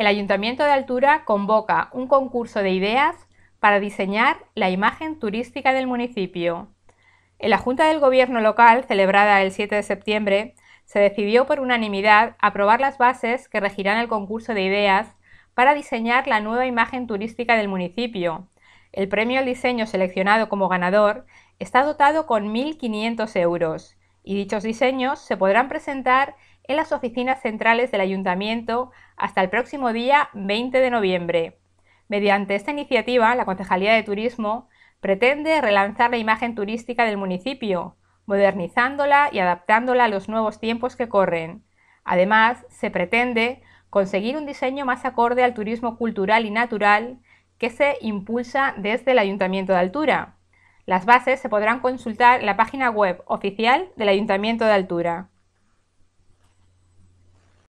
el Ayuntamiento de Altura convoca un concurso de ideas para diseñar la imagen turística del municipio. En la Junta del Gobierno local, celebrada el 7 de septiembre, se decidió por unanimidad aprobar las bases que regirán el concurso de ideas para diseñar la nueva imagen turística del municipio. El premio al diseño seleccionado como ganador está dotado con 1.500 euros y dichos diseños se podrán presentar en las oficinas centrales del ayuntamiento hasta el próximo día 20 de noviembre. Mediante esta iniciativa, la Concejalía de Turismo pretende relanzar la imagen turística del municipio, modernizándola y adaptándola a los nuevos tiempos que corren. Además, se pretende conseguir un diseño más acorde al turismo cultural y natural que se impulsa desde el Ayuntamiento de Altura. Las bases se podrán consultar en la página web oficial del Ayuntamiento de Altura.